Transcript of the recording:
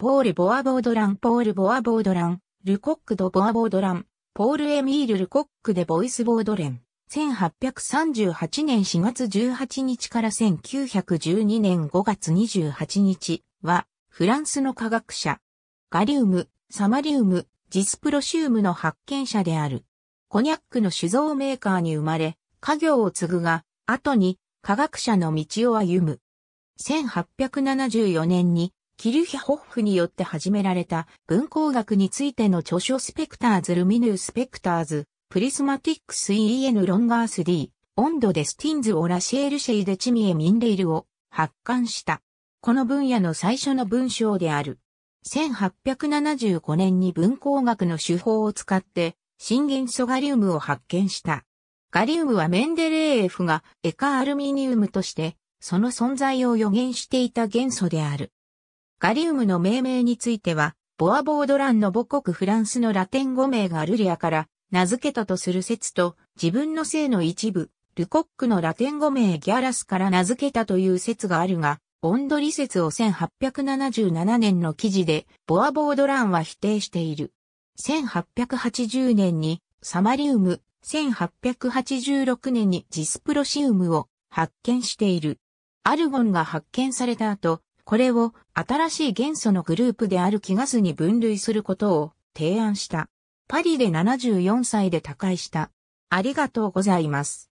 ポール・ボアボードラン、ポール・ボアボードラン、ルコック・ド・ボアボードラン、ポール・エミール・ルコック・デ・ボイスボードレン。1838年4月18日から1912年5月28日は、フランスの科学者、ガリウム、サマリウム、ジスプロシウムの発見者である。コニャックの酒造メーカーに生まれ、家業を継ぐが、後に科学者の道を歩む。1874年にキリュヒャホッフによって始められた文工学についての著書スペクターズ・ルミヌー・スペクターズ、プリスマティックス・イーエヌ・ロンガース・ディ、ンド・デスティンズ・オラシェール・シェイデ・チミエ・ミンレイルを発刊した。この分野の最初の文章である。1875年に文工学の手法を使って、新元素ガリウムを発見した。ガリウムはメンデレーエフがエカアルミニウムとして、その存在を予言していた元素である。ガリウムの命名については、ボアボードランの母国フランスのラテン語名がルリアから名付けたとする説と、自分の姓の一部、ルコックのラテン語名ギャラスから名付けたという説があるが、オンドリ説を1877年の記事で、ボアボードランは否定している。1880年にサマリウム、1886年にジスプロシウムを発見している。アルゴンが発見された後、これを新しい元素のグループである気ガスに分類することを提案した。パリで74歳で他界した。ありがとうございます。